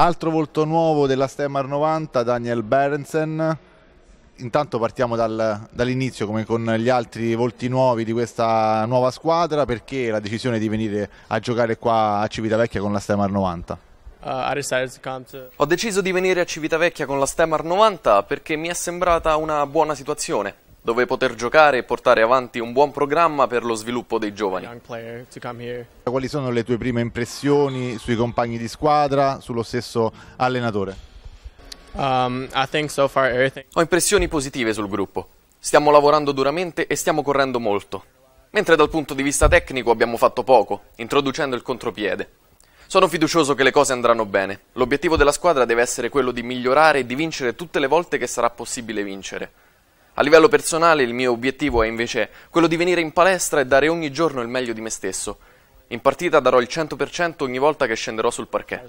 Altro volto nuovo della Stemar 90, Daniel Berensen. Intanto partiamo dal, dall'inizio come con gli altri volti nuovi di questa nuova squadra, perché la decisione di venire a giocare qua a Civitavecchia con la Stemar 90? Ah, eh. Ho deciso di venire a Civitavecchia con la Stemar 90 perché mi è sembrata una buona situazione dove poter giocare e portare avanti un buon programma per lo sviluppo dei giovani. Quali sono le tue prime impressioni sui compagni di squadra, sullo stesso allenatore? Um, so far, everything... Ho impressioni positive sul gruppo. Stiamo lavorando duramente e stiamo correndo molto. Mentre dal punto di vista tecnico abbiamo fatto poco, introducendo il contropiede. Sono fiducioso che le cose andranno bene. L'obiettivo della squadra deve essere quello di migliorare e di vincere tutte le volte che sarà possibile vincere. A livello personale il mio obiettivo è invece quello di venire in palestra e dare ogni giorno il meglio di me stesso. In partita darò il 100% ogni volta che scenderò sul parquet.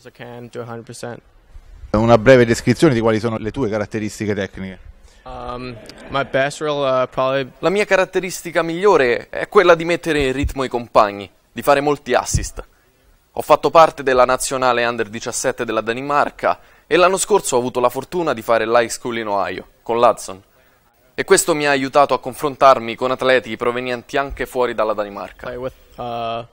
Una breve descrizione di quali sono le tue caratteristiche tecniche. Um, role, uh, probably... La mia caratteristica migliore è quella di mettere in ritmo i compagni, di fare molti assist. Ho fatto parte della nazionale under 17 della Danimarca e l'anno scorso ho avuto la fortuna di fare l'high school in Ohio con l'Hudson. E questo mi ha aiutato a confrontarmi con atleti provenienti anche fuori dalla Danimarca. Uh,